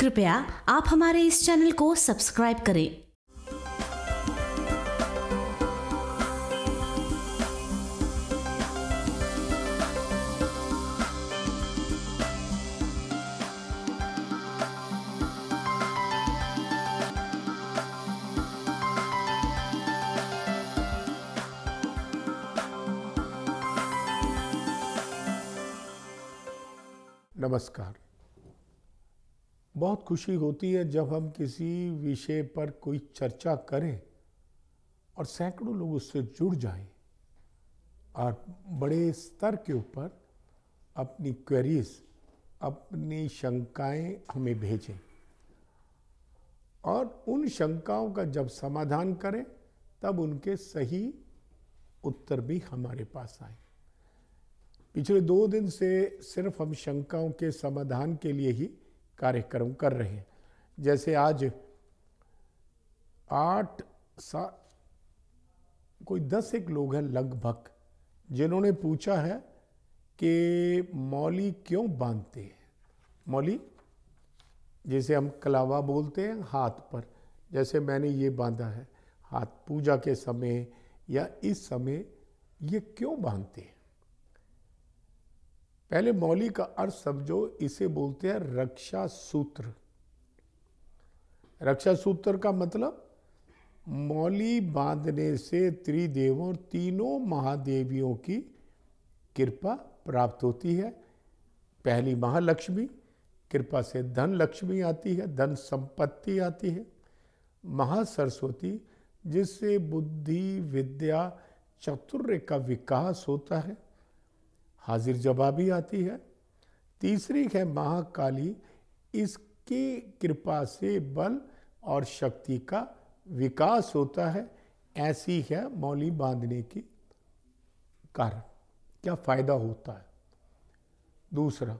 कृपया आप हमारे इस चैनल को सब्सक्राइब करें नमस्कार बहुत खुशी होती है जब हम किसी विषय पर कोई चर्चा करें और सैकड़ों लोग उससे जुड़ जाएं और बड़े स्तर के ऊपर अपनी क्वेरीज अपनी शंकाएं हमें भेजें और उन शंकाओं का जब समाधान करें तब उनके सही उत्तर भी हमारे पास आए पिछले दो दिन से सिर्फ हम शंकाओं के समाधान के लिए ही कार्यक्रम कर रहे हैं जैसे आज आठ सा कोई दस एक लोग हैं लगभग जिन्होंने पूछा है कि मौली क्यों बांधते हैं मौली जैसे हम कलावा बोलते हैं हाथ पर जैसे मैंने ये बांधा है हाथ पूजा के समय या इस समय ये क्यों बांधते हैं पहले मौली का अर्थ समझो इसे बोलते हैं रक्षा सूत्र रक्षा सूत्र का मतलब मौली बांधने से त्रिदेवों तीनों महादेवियों की कृपा प्राप्त होती है पहली महालक्ष्मी कृपा से धन लक्ष्मी आती है धन संपत्ति आती है महासरस्वती जिससे बुद्धि विद्या चतुर्य का विकास होता है हाजिर जवाबी आती है तीसरी है महाकाली इसकी कृपा से बल और शक्ति का विकास होता है ऐसी है मौली बांधने की कारण क्या फ़ायदा होता है दूसरा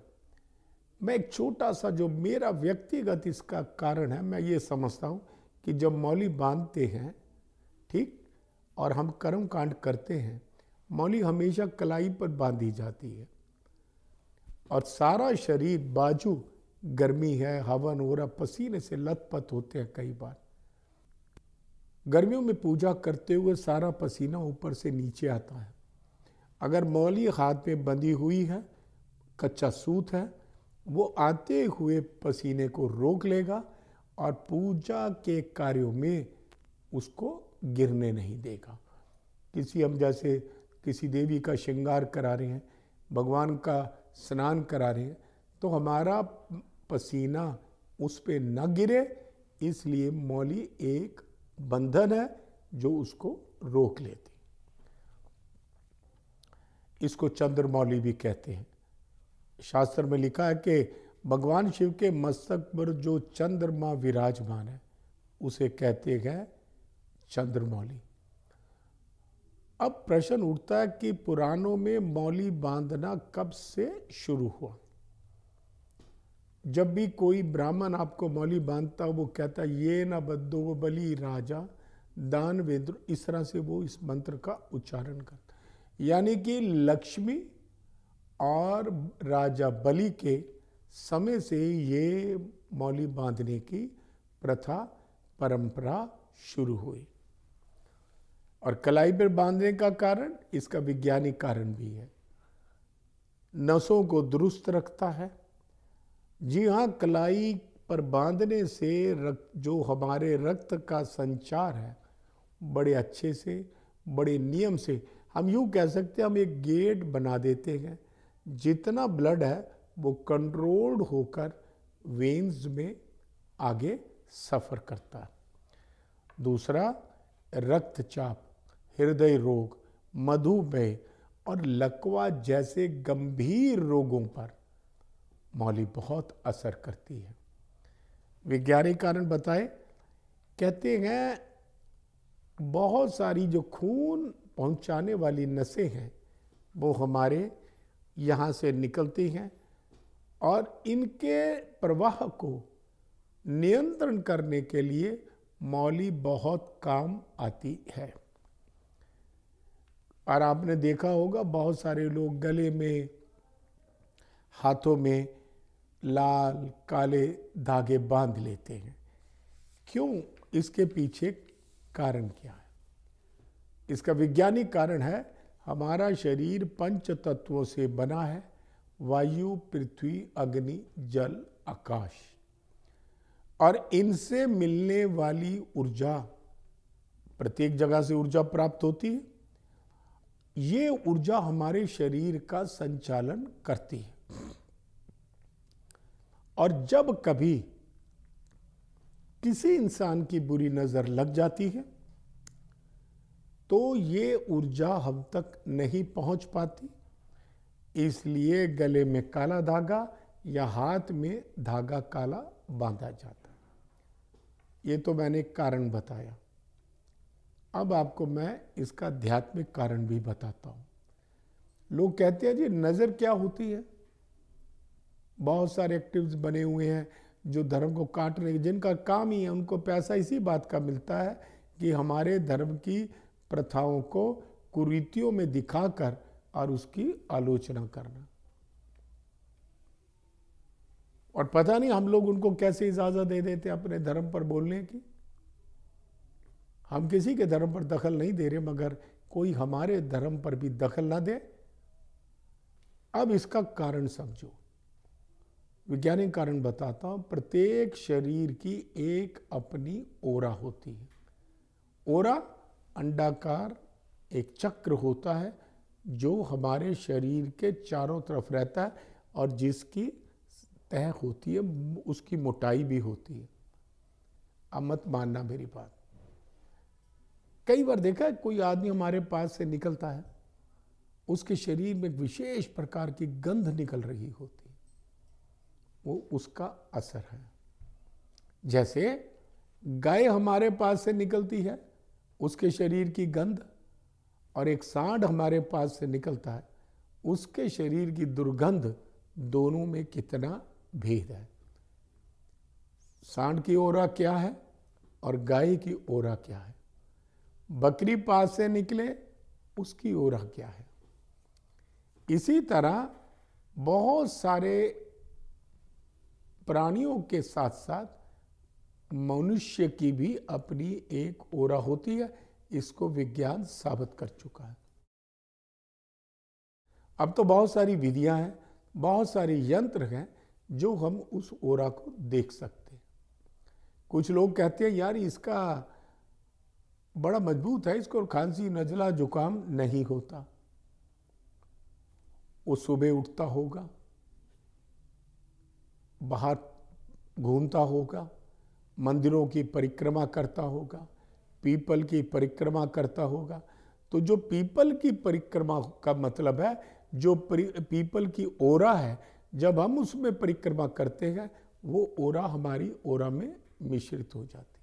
मैं एक छोटा सा जो मेरा व्यक्तिगत इसका कारण है मैं ये समझता हूँ कि जब मौली बांधते हैं ठीक और हम कर्म कांड करते हैं मौली हमेशा कलाई पर बांधी जाती है और सारा शरीर बाजू गर्मी है हवन हो रहा पसीने से लथपथ होते हैं कई बार गर्मियों में पूजा करते हुए सारा पसीना ऊपर से नीचे आता है अगर मौली हाथ में बंधी हुई है कच्चा सूत है वो आते हुए पसीने को रोक लेगा और पूजा के कार्यों में उसको गिरने नहीं देगा किसी हम जैसे किसी देवी का श्रृंगार करा रहे हैं भगवान का स्नान करा रहे हैं तो हमारा पसीना उस पर न गिरे इसलिए मौली एक बंधन है जो उसको रोक लेती इसको चंद्र मौली भी कहते हैं शास्त्र में लिखा है कि भगवान शिव के मस्तक पर जो चंद्रमा विराजमान है उसे कहते हैं चंद्रमौली अब प्रश्न उठता है कि पुराणों में मौली बांधना कब से शुरू हुआ जब भी कोई ब्राह्मण आपको मौली बांधता वो कहता ये ना बद्दो बली राजा दानवेंद्र इस तरह से वो इस मंत्र का उच्चारण करता यानी कि लक्ष्मी और राजा बलि के समय से ये मौली बांधने की प्रथा परंपरा शुरू हुई और कलाई पर बांधने का कारण इसका वैज्ञानिक कारण भी है नसों को दुरुस्त रखता है जी हाँ कलाई पर बांधने से रक्त जो हमारे रक्त का संचार है बड़े अच्छे से बड़े नियम से हम यूँ कह सकते हैं हम एक गेट बना देते हैं जितना ब्लड है वो कंट्रोल्ड होकर वेन्स में आगे सफ़र करता है दूसरा रक्तचाप हृदय रोग मधुमेह और लकवा जैसे गंभीर रोगों पर मौली बहुत असर करती है वैज्ञानिक कारण बताए कहते हैं बहुत सारी जो खून पहुंचाने वाली नसें हैं वो हमारे यहाँ से निकलती हैं और इनके प्रवाह को नियंत्रण करने के लिए मौली बहुत काम आती है और आपने देखा होगा बहुत सारे लोग गले में हाथों में लाल काले धागे बांध लेते हैं क्यों इसके पीछे कारण क्या है इसका वैज्ञानिक कारण है हमारा शरीर पंच तत्वों से बना है वायु पृथ्वी अग्नि जल आकाश और इनसे मिलने वाली ऊर्जा प्रत्येक जगह से ऊर्जा प्राप्त होती है ये ऊर्जा हमारे शरीर का संचालन करती है और जब कभी किसी इंसान की बुरी नज़र लग जाती है तो ये ऊर्जा हम तक नहीं पहुंच पाती इसलिए गले में काला धागा या हाथ में धागा काला बांधा जाता ये तो मैंने कारण बताया अब आपको मैं इसका आध्यात्मिक कारण भी बताता हूं लोग कहते हैं जी नज़र क्या होती है बहुत सारे एक्टिव्स बने हुए हैं जो धर्म को काटने जिनका काम ही है उनको पैसा इसी बात का मिलता है कि हमारे धर्म की प्रथाओं को कुरीतियों में दिखाकर और उसकी आलोचना करना और पता नहीं हम लोग उनको कैसे इजाज़त दे देते अपने धर्म पर बोलने की हम किसी के धर्म पर दखल नहीं दे रहे मगर कोई हमारे धर्म पर भी दखल ना दे अब इसका कारण समझो वैज्ञानिक कारण बताता हूँ प्रत्येक शरीर की एक अपनी ओरा होती है ओरा अंडाकार एक चक्र होता है जो हमारे शरीर के चारों तरफ रहता है और जिसकी तह होती है उसकी मोटाई भी होती है अब मत मानना मेरी बात कई बार देखा है कोई आदमी हमारे पास से निकलता है उसके शरीर में विशेष प्रकार की गंध निकल रही होती है वो उसका असर है जैसे गाय हमारे पास से निकलती है उसके शरीर की गंध और एक सांड हमारे पास से निकलता है उसके शरीर की दुर्गंध दोनों में कितना भेद है सांड की ओरा क्या है और गाय की ओरा क्या है बकरी पास से निकले उसकी ओर क्या है इसी तरह बहुत सारे प्राणियों के साथ साथ मनुष्य की भी अपनी एक ओरा होती है इसको विज्ञान साबित कर चुका है अब तो बहुत सारी विधियां हैं बहुत सारे यंत्र हैं जो हम उस ओरा को देख सकते हैं कुछ लोग कहते हैं यार इसका बड़ा मजबूत है इसको खांसी नजला जुकाम नहीं होता वो सुबह उठता होगा बाहर घूमता होगा मंदिरों की परिक्रमा करता होगा पीपल की परिक्रमा करता होगा तो जो पीपल की परिक्रमा का मतलब है जो पीपल की ओरा है जब हम उसमें परिक्रमा करते हैं वो ओरा हमारी ओरा में मिश्रित हो जाती है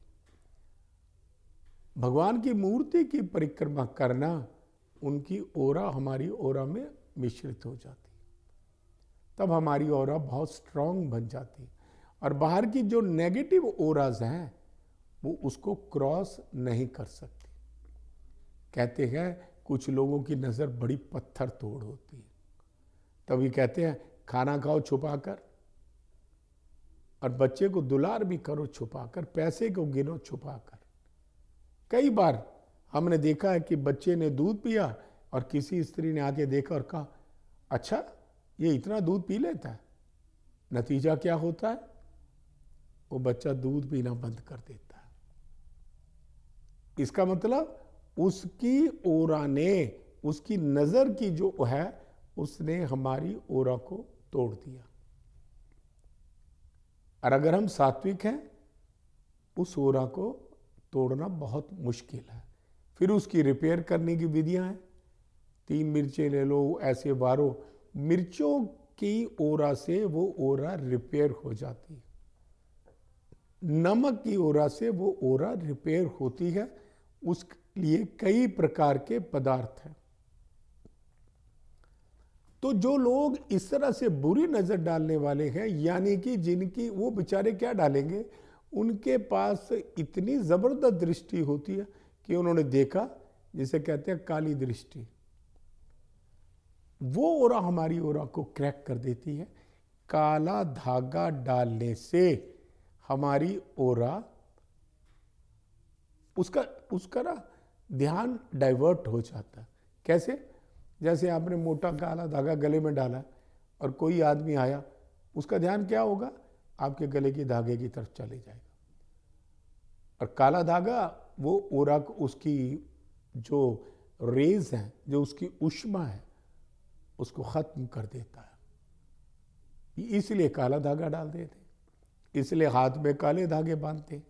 भगवान की मूर्ति की परिक्रमा करना उनकी ओरा हमारी ओरा में मिश्रित हो जाती तब हमारी ओरा बहुत स्ट्रांग बन जाती और बाहर की जो नेगेटिव ओराज हैं वो उसको क्रॉस नहीं कर सकती कहते हैं कुछ लोगों की नज़र बड़ी पत्थर तोड़ होती है तभी कहते हैं खाना खाओ छुपा कर और बच्चे को दुलार भी करो छुपा कर पैसे को गिनो छुपा कर कई बार हमने देखा है कि बच्चे ने दूध पिया और किसी स्त्री ने आके देखा और कहा अच्छा ये इतना दूध पी लेता है नतीजा क्या होता है वो बच्चा दूध पीना बंद कर देता है इसका मतलब उसकी ओरा ने उसकी नज़र की जो है उसने हमारी ओरा को तोड़ दिया और अगर हम सात्विक हैं उस ओरा को तोड़ना बहुत मुश्किल है फिर उसकी रिपेयर करने की विधियां हैं तीन मिर्चें ले लो ऐसे बारो मिर्चों की ओरा से वो ओरा रिपेयर हो जाती है नमक की ओरा से वो ओरा रिपेयर होती है उसके लिए कई प्रकार के पदार्थ हैं तो जो लोग इस तरह से बुरी नज़र डालने वाले हैं यानी कि जिनकी वो बेचारे क्या डालेंगे उनके पास इतनी ज़बरदस्त दृष्टि होती है कि उन्होंने देखा जिसे कहते हैं काली दृष्टि वो और हमारी और को क्रैक कर देती है काला धागा डालने से हमारी और उसका उसका ना ध्यान डाइवर्ट हो जाता है कैसे जैसे आपने मोटा काला धागा गले में डाला और कोई आदमी आया उसका ध्यान क्या होगा आपके गले की धागे की तरफ चले जाएगा और काला धागा वो ओरक उसकी जो रेज है जो उसकी उष्मा है उसको ख़त्म कर देता है इसलिए काला धागा डाल देते इसलिए हाथ में काले धागे बांधते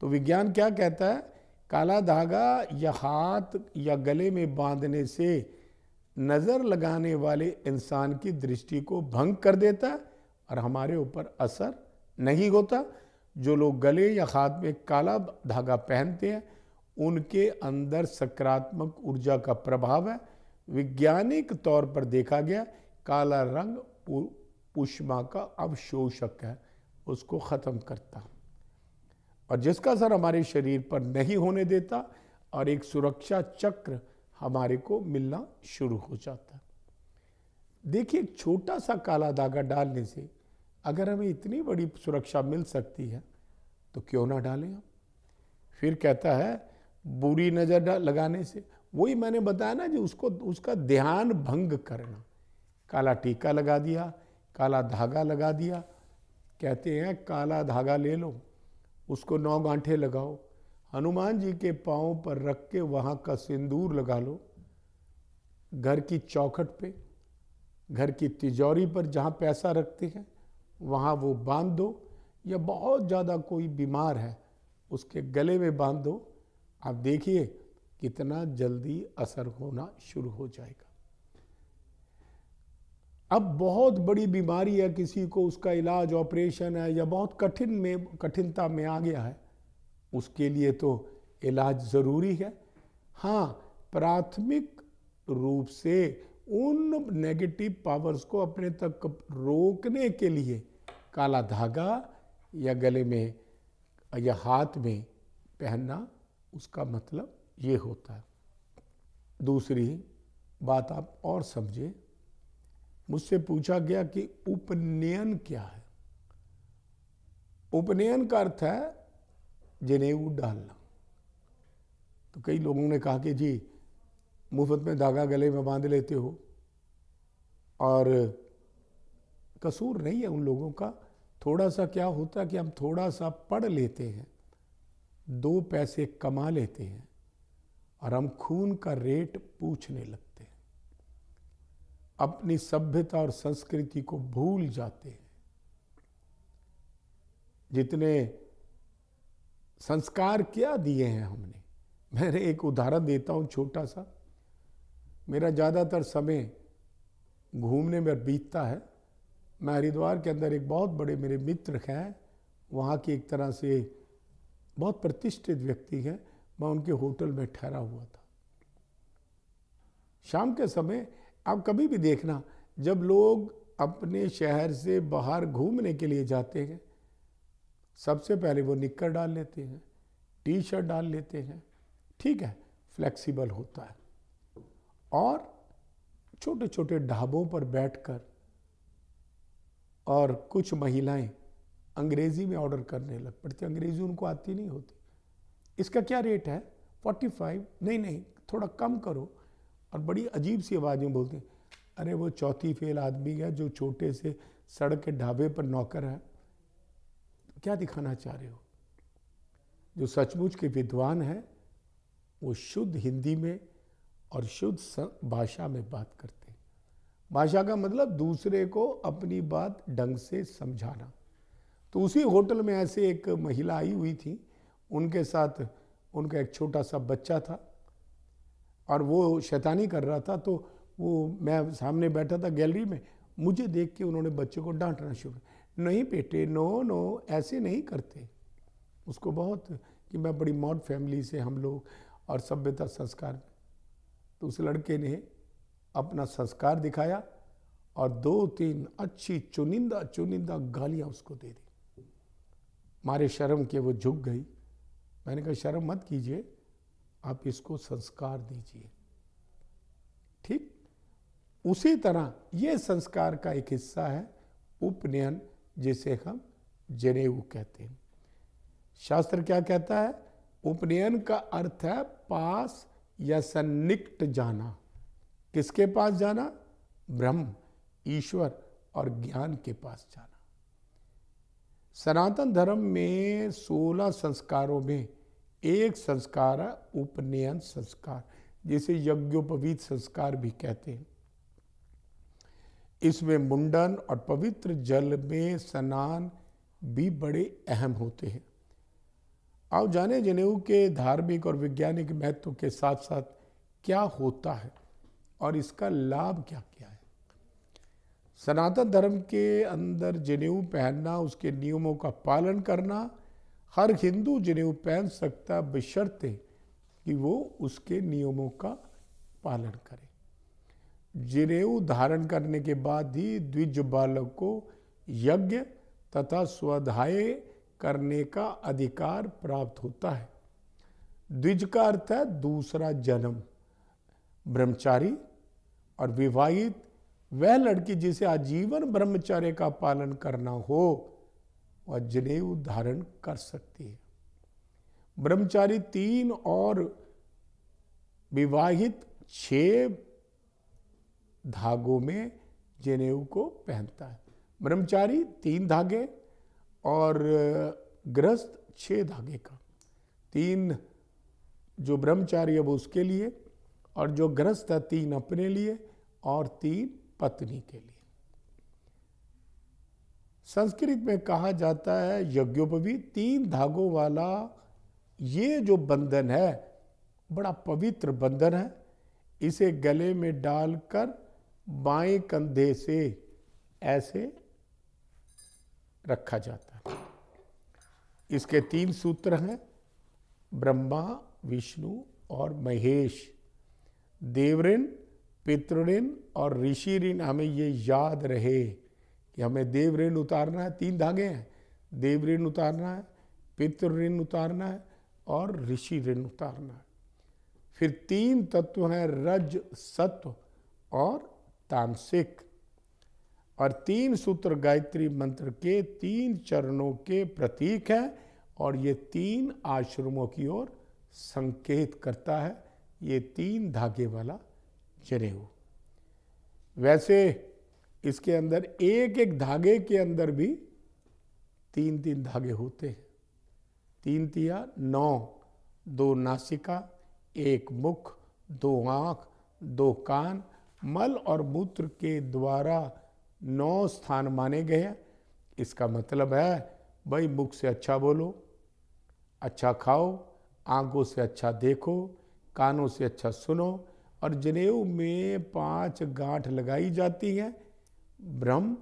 तो विज्ञान क्या कहता है काला धागा या हाथ या गले में बांधने से नज़र लगाने वाले इंसान की दृष्टि को भंग कर देता है और हमारे ऊपर असर नहीं होता जो लोग गले या हाथ में काला धागा पहनते हैं उनके अंदर सकारात्मक ऊर्जा का प्रभाव है वैज्ञानिक तौर पर देखा गया काला रंग पुष्मा का अवशोषक है उसको ख़त्म करता और जिसका असर हमारे शरीर पर नहीं होने देता और एक सुरक्षा चक्र हमारे को मिलना शुरू हो जाता देखिए एक छोटा सा काला धागा डालने से अगर हमें इतनी बड़ी सुरक्षा मिल सकती है तो क्यों ना डालें हम फिर कहता है बुरी नज़र लगाने से वही मैंने बताया ना जी उसको उसका ध्यान भंग करना काला टीका लगा दिया काला धागा लगा दिया कहते हैं काला धागा ले लो उसको नौ गांठे लगाओ हनुमान जी के पाँव पर रख के वहाँ का सिंदूर लगा लो घर की चौखट पे घर की तिजोरी पर जहाँ पैसा रखते हैं वहाँ वो बांध दो या बहुत ज़्यादा कोई बीमार है उसके गले में बांध दो आप देखिए कितना जल्दी असर होना शुरू हो जाएगा अब बहुत बड़ी बीमारी है किसी को उसका इलाज ऑपरेशन है या बहुत कठिन में कठिनता में आ गया है उसके लिए तो इलाज ज़रूरी है हाँ प्राथमिक रूप से उन नेगेटिव पावर्स को अपने तक रोकने के लिए काला धागा या गले में या हाथ में पहनना उसका मतलब ये होता है दूसरी बात आप और समझे मुझसे पूछा गया कि उपनयन क्या है उपनयन का अर्थ है जनेऊ डालना तो कई लोगों ने कहा कि जी मुफ्त में धागा गले में बांध लेते हो और कसूर नहीं है उन लोगों का थोड़ा सा क्या होता कि हम थोड़ा सा पढ़ लेते हैं दो पैसे कमा लेते हैं और हम खून का रेट पूछने लगते हैं अपनी सभ्यता और संस्कृति को भूल जाते हैं जितने संस्कार क्या दिए हैं हमने मैंने एक उदाहरण देता हूं छोटा सा मेरा ज़्यादातर समय घूमने में बीतता है मैं हरिद्वार के अंदर एक बहुत बड़े मेरे मित्र हैं वहाँ की एक तरह से बहुत प्रतिष्ठित व्यक्ति हैं मैं उनके होटल में ठहरा हुआ था शाम के समय आप कभी भी देखना जब लोग अपने शहर से बाहर घूमने के लिए जाते हैं सबसे पहले वो निक्कर डाल लेते हैं टी शर्ट डाल लेते हैं ठीक है फ्लेक्सिबल होता है और छोटे छोटे ढाबों पर बैठकर और कुछ महिलाएं अंग्रेज़ी में ऑर्डर करने लग पड़ती अंग्रेज़ी उनको आती नहीं होती इसका क्या रेट है 45 नहीं नहीं थोड़ा कम करो और बड़ी अजीब सी आवाज़ में बोलते हैं अरे वो चौथी फेल आदमी है जो छोटे से सड़क के ढाबे पर नौकर है क्या दिखाना चाह रहे हो जो सचमुच के विद्वान है वो शुद्ध हिंदी में और शुद्ध भाषा में बात करते भाषा का मतलब दूसरे को अपनी बात ढंग से समझाना तो उसी होटल में ऐसे एक महिला आई हुई थी उनके साथ उनका एक छोटा सा बच्चा था और वो शैतानी कर रहा था तो वो मैं सामने बैठा था गैलरी में मुझे देख के उन्होंने बच्चे को डांटना शुरू नहीं बेटे नो नो ऐसे नहीं करते उसको बहुत कि मैं बड़ी मॉड फैमिली से हम लोग और सभ्यता संस्कार तो उस लड़के ने अपना संस्कार दिखाया और दो तीन अच्छी चुनिंदा चुनिंदा गालियां उसको दे दी मारे शर्म के वो झुक गई मैंने कहा शर्म मत कीजिए आप इसको संस्कार दीजिए ठीक उसी तरह ये संस्कार का एक हिस्सा है उपनयन जिसे हम जनेऊ कहते हैं शास्त्र क्या कहता है उपनयन का अर्थ है पास या सन्निकट जाना किसके पास जाना ब्रह्म ईश्वर और ज्ञान के पास जाना सनातन धर्म में सोलह संस्कारों में एक संस्कार है उपनयन संस्कार जिसे यज्ञोपवीत संस्कार भी कहते हैं इसमें मुंडन और पवित्र जल में स्नान भी बड़े अहम होते हैं आओ जाने जनेऊ के धार्मिक और वैज्ञानिक महत्व के साथ साथ क्या होता है और इसका लाभ क्या क्या है सनातन धर्म के अंदर जनेऊ पहनना उसके नियमों का पालन करना हर हिंदू जनेऊ पहन सकता बशर्ते कि वो उसके नियमों का पालन करे जनेऊ धारण करने के बाद ही द्विज बालक को यज्ञ तथा स्वाध्याय करने का अधिकार प्राप्त होता है द्विज का अर्थ है दूसरा जन्म ब्रह्मचारी और विवाहित वह लड़की जिसे आजीवन ब्रह्मचर्य का पालन करना हो वह जनेऊ धारण कर सकती है ब्रह्मचारी तीन और विवाहित छह धागों में जनेऊ को पहनता है ब्रह्मचारी तीन धागे और ग्रस्त छह धागे का तीन जो ब्रह्मचारी अब उसके लिए और जो ग्रस्त है तीन अपने लिए और तीन पत्नी के लिए संस्कृत में कहा जाता है यज्ञोपवी तीन धागों वाला ये जो बंधन है बड़ा पवित्र बंधन है इसे गले में डालकर बाएं कंधे से ऐसे रखा जाता है इसके तीन सूत्र हैं ब्रह्मा विष्णु और महेश देव ऋण पितृऋण और ऋषि ऋण हमें ये याद रहे कि हमें देव ऋण उतारना है तीन धागे हैं देव ऋण उतारना है पितृ ऋण उतारना है और ऋषि ऋण उतारना है फिर तीन तत्व हैं रज सत्व और तामसिक और तीन सूत्र गायत्री मंत्र के तीन चरणों के प्रतीक हैं और ये तीन आश्रमों की ओर संकेत करता है ये तीन धागे वाला जनेऊ वैसे इसके अंदर एक एक धागे के अंदर भी तीन तीन धागे होते हैं तीन तिया नौ दो नासिका एक मुख दो आँख दो कान मल और मूत्र के द्वारा नौ स्थान माने गए हैं इसका मतलब है भाई मुख से अच्छा बोलो अच्छा खाओ आंखों से अच्छा देखो कानों से अच्छा सुनो और जनेऊ में पांच गांठ लगाई जाती हैं ब्रह्म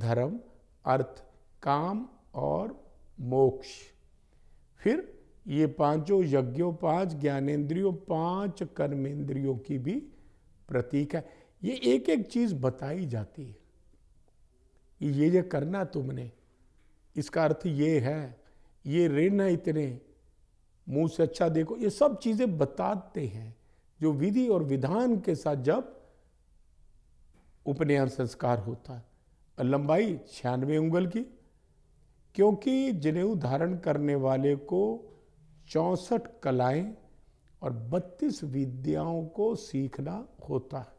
धर्म अर्थ काम और मोक्ष फिर ये पांचों यज्ञों पांच ज्ञानेन्द्रियों पांच कर्मेंद्रियों की भी प्रतीक है ये एक एक चीज बताई जाती है ये ये करना तुमने इसका अर्थ ये है ये ऋण है इतने मुंह से अच्छा देखो ये सब चीज़ें बताते हैं जो विधि और विधान के साथ जब उपनयन संस्कार होता है लंबाई छियानवे उंगल की क्योंकि जनेऊ धारण करने वाले को चौसठ कलाएं और बत्तीस विद्याओं को सीखना होता है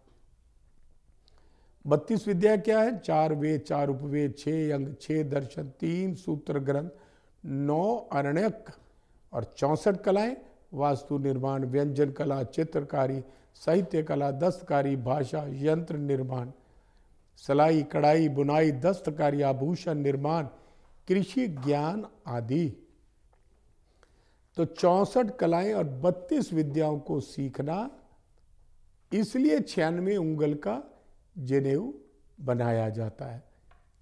बत्तीस विद्या क्या है चार वे चार उपवे छे अंग छः दर्शन तीन सूत्र ग्रंथ नौ अरण्यक और चौंसठ कलाएं वास्तु निर्माण व्यंजन कला चित्रकारी साहित्य कला दस्तकारी भाषा यंत्र निर्माण सिलाई कढ़ाई बुनाई दस्तकारी आभूषण निर्माण कृषि ज्ञान आदि तो चौंसठ कलाएं और बत्तीस विद्याओं को सीखना इसलिए छियानवे उंगल का जनेऊ बनाया जाता है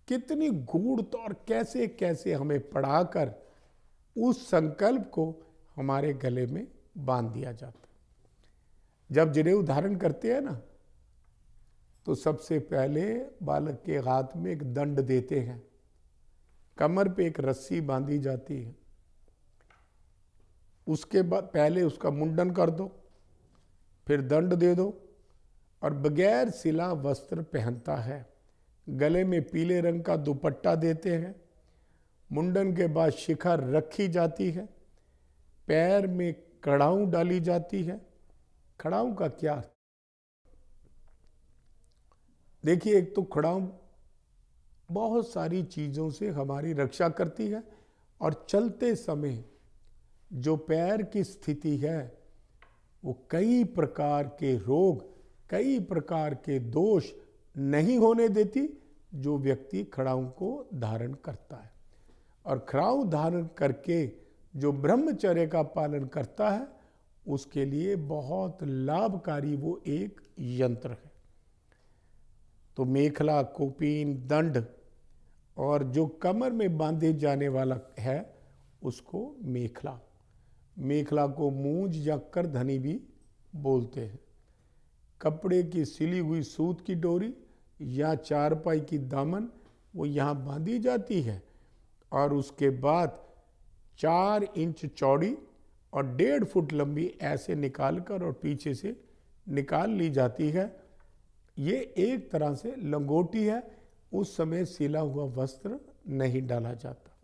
कितनी गूढ़ तौर कैसे कैसे हमें पढ़ाकर उस संकल्प को हमारे गले में बांध दिया जाता है जब जनेऊ धारण करते हैं ना तो सबसे पहले बालक के हाथ में एक दंड देते हैं कमर पे एक रस्सी बांधी जाती है उसके बाद पहले उसका मुंडन कर दो फिर दंड दे दो और बगैर सिला वस्त्र पहनता है गले में पीले रंग का दुपट्टा देते हैं मुंडन के बाद शिखा रखी जाती है पैर में कड़ाऊ डाली जाती है खड़ाऊ का क्या देखिए एक तो खड़ाऊ बहुत सारी चीज़ों से हमारी रक्षा करती है और चलते समय जो पैर की स्थिति है वो कई प्रकार के रोग कई प्रकार के दोष नहीं होने देती जो व्यक्ति खड़ाऊ को धारण करता है और क्राउ धारण करके जो ब्रह्मचर्य का पालन करता है उसके लिए बहुत लाभकारी वो एक यंत्र है तो मेखला कोपीन दंड और जो कमर में बांधे जाने वाला है उसको मेखला मेखला को मूंज या करधनी भी बोलते हैं कपड़े की सिली हुई सूत की डोरी या चारपाई की दामन वो यहाँ बांधी जाती है और उसके बाद चार इंच चौड़ी और डेढ़ फुट लंबी ऐसे निकाल कर और पीछे से निकाल ली जाती है ये एक तरह से लंगोटी है उस समय सिला हुआ वस्त्र नहीं डाला जाता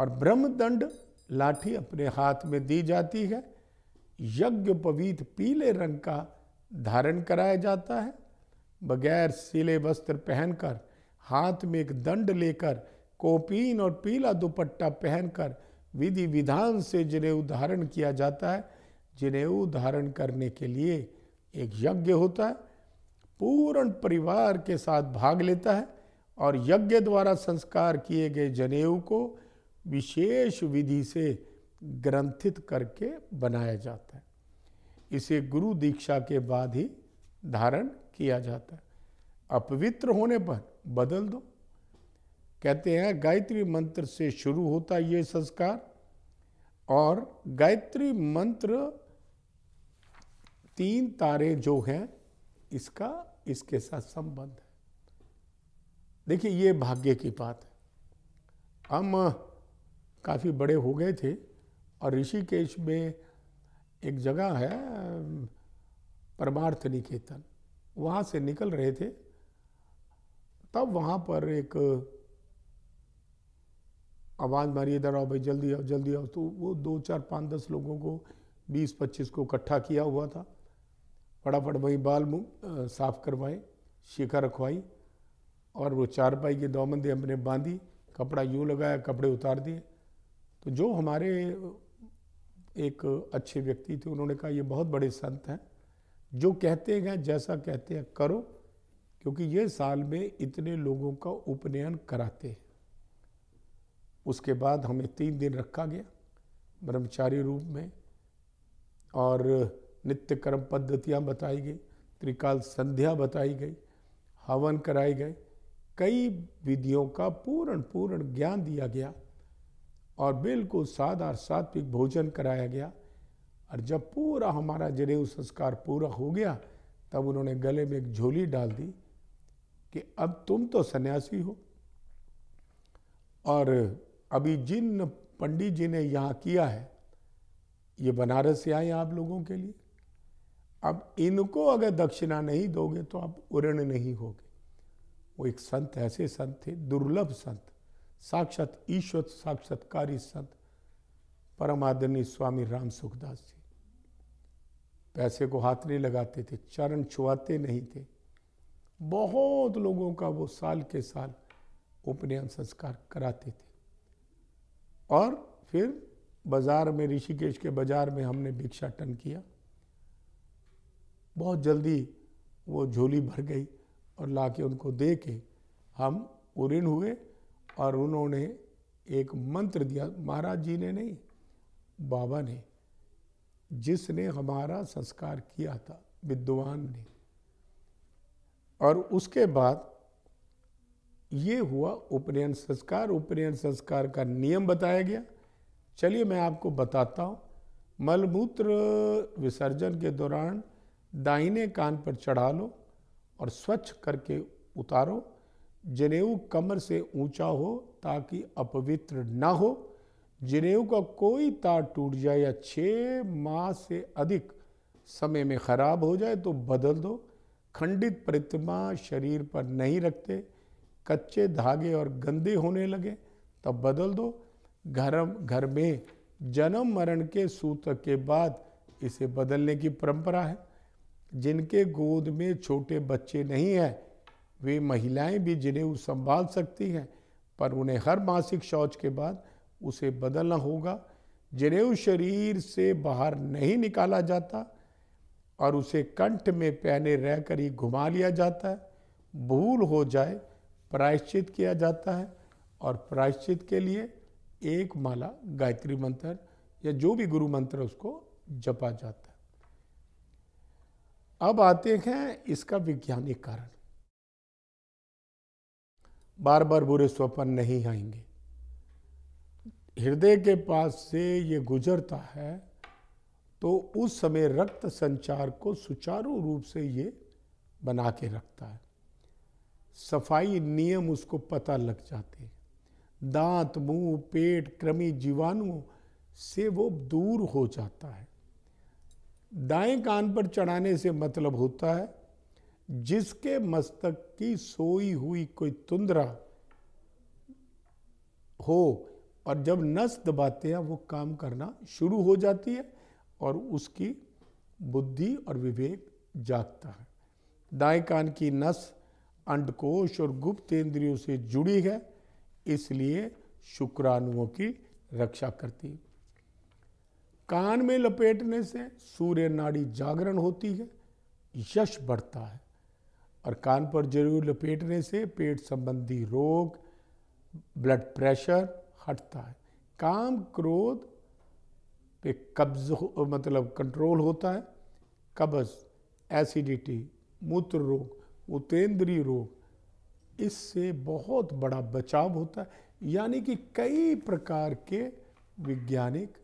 और ब्रह्मदंड लाठी अपने हाथ में दी जाती है यज्ञ यज्ञोपवीत पीले रंग का धारण कराया जाता है बगैर सिले वस्त्र पहनकर हाथ में एक दंड लेकर कोपीन और पीला दुपट्टा पहनकर विधि विधान से जनेऊ धारण किया जाता है जनेऊ धारण करने के लिए एक यज्ञ होता है पूर्ण परिवार के साथ भाग लेता है और यज्ञ द्वारा संस्कार किए गए जनेऊ को विशेष विधि से ग्रंथित करके बनाया जाता है इसे गुरु दीक्षा के बाद ही धारण किया जाता है अपवित्र होने पर बदल दो कहते हैं गायत्री मंत्र से शुरू होता ये संस्कार और गायत्री मंत्र तीन तारे जो हैं इसका इसके साथ संबंध है देखिए ये भाग्य की बात है हम काफ़ी बड़े हो गए थे और ऋषिकेश में एक जगह है परमार्थ निकेतन वहाँ से निकल रहे थे तब वहाँ पर एक आवाज़ मारी इधर आओ भाई जल्दी आओ जल्दी आओ तो वो दो चार पाँच दस लोगों को बीस पच्चीस को इकट्ठा किया हुआ था फटाफट वहीं बाल मुँह साफ करवाए शिखा रखवाई और वो चारपाई के दौमंदे हमने बांधी कपड़ा यूँ लगाया कपड़े उतार दिए तो जो हमारे एक अच्छे व्यक्ति थे उन्होंने कहा ये बहुत बड़े संत हैं जो कहते हैं जैसा कहते हैं करो क्योंकि ये साल में इतने लोगों का उपनयन कराते हैं उसके बाद हमें तीन दिन रखा गया ब्रह्मचारी रूप में और नित्य कर्म पद्धतियाँ बताई गई त्रिकाल संध्या बताई गई हवन कराए गए कई विधियों का पूर्ण पूर्ण ज्ञान दिया गया और बिल्कुल सादा और सात्विक भोजन कराया गया और जब पूरा हमारा जनेऊ संस्कार पूरा हो गया तब उन्होंने गले में एक झोली डाल दी कि अब तुम तो सन्यासी हो और अभी जिन पंडित जी ने यहाँ किया है ये बनारस से आए आप लोगों के लिए अब इनको अगर दक्षिणा नहीं दोगे तो आप उर्ण नहीं होगे वो एक संत ऐसे संत थे दुर्लभ संत साक्षात ईश्वर साक्षात्कारी संत परमादरणीय स्वामी राम सुखदास जी पैसे को हाथ नहीं लगाते थे चरण छुआते नहीं थे बहुत लोगों का वो साल के साल उपनयन संस्कार कराते थे और फिर बाज़ार में ऋषिकेश के बाज़ार में हमने भिक्षाटन किया बहुत जल्दी वो झोली भर गई और ला के उनको दे के हम उरिन हुए और उन्होंने एक मंत्र दिया महाराज जी ने नहीं बाबा ने जिसने हमारा संस्कार किया था विद्वान ने और उसके बाद ये हुआ उपनयन संस्कार उपनयन संस्कार का नियम बताया गया चलिए मैं आपको बताता हूँ मलमूत्र विसर्जन के दौरान दाहिने कान पर चढ़ा लो और स्वच्छ करके उतारो जनेऊ कमर से ऊंचा हो ताकि अपवित्र ना हो जनेऊ का कोई तार टूट जाए या छः माह से अधिक समय में ख़राब हो जाए तो बदल दो खंडित प्रतिमा शरीर पर नहीं रखते कच्चे धागे और गंदे होने लगे तब बदल दो घर घर में जन्म मरण के सूत्र के बाद इसे बदलने की परंपरा है जिनके गोद में छोटे बच्चे नहीं हैं वे महिलाएं भी वो संभाल सकती हैं पर उन्हें हर मासिक शौच के बाद उसे बदलना होगा उस शरीर से बाहर नहीं निकाला जाता और उसे कंठ में पहने रहकर ही घुमा लिया जाता है भूल हो जाए प्रायश्चित किया जाता है और प्रायश्चित के लिए एक माला गायत्री मंत्र या जो भी गुरु मंत्र उसको जपा जाता है अब आते हैं इसका वैज्ञानिक कारण बार बार बुरे स्वपन नहीं आएंगे हृदय के पास से ये गुजरता है तो उस समय रक्त संचार को सुचारू रूप से ये बना के रखता है सफाई नियम उसको पता लग जाते हैं दांत मुंह पेट कृमि जीवाणुओं से वो दूर हो जाता है दाएं कान पर चढ़ाने से मतलब होता है जिसके मस्तक की सोई हुई कोई तुंदरा हो और जब नस दबाते हैं वो काम करना शुरू हो जाती है और उसकी बुद्धि और विवेक जागता है दाएं कान की नस अंडकोश और गुप्त इंद्रियों से जुड़ी है इसलिए शुक्राणुओं की रक्षा करती है कान में लपेटने से सूर्य नाड़ी जागरण होती है यश बढ़ता है और कान पर जरूर लपेटने से पेट संबंधी रोग ब्लड प्रेशर हटता है काम क्रोध पे कब्ज मतलब कंट्रोल होता है कब्ज एसिडिटी मूत्र रोग उतेंद्रीय रोग इससे बहुत बड़ा बचाव होता है यानी कि कई प्रकार के वैज्ञानिक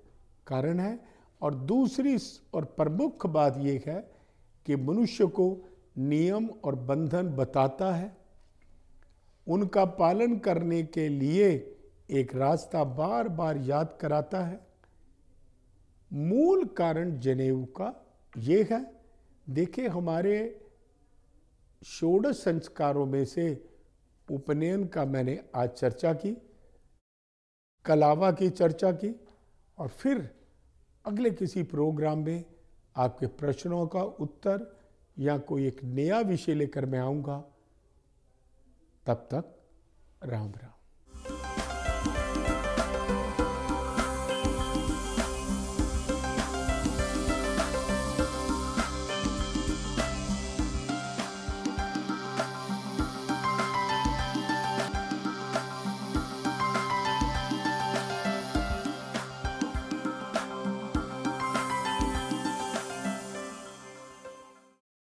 कारण हैं और दूसरी और प्रमुख बात यह है कि मनुष्य को नियम और बंधन बताता है उनका पालन करने के लिए एक रास्ता बार बार याद कराता है मूल कारण जनेऊ का ये है देखिए हमारे षोडश संस्कारों में से उपनयन का मैंने आज चर्चा की कलावा की चर्चा की और फिर अगले किसी प्रोग्राम में आपके प्रश्नों का उत्तर या कोई एक नया विषय लेकर मैं आऊँगा तब तक राम राम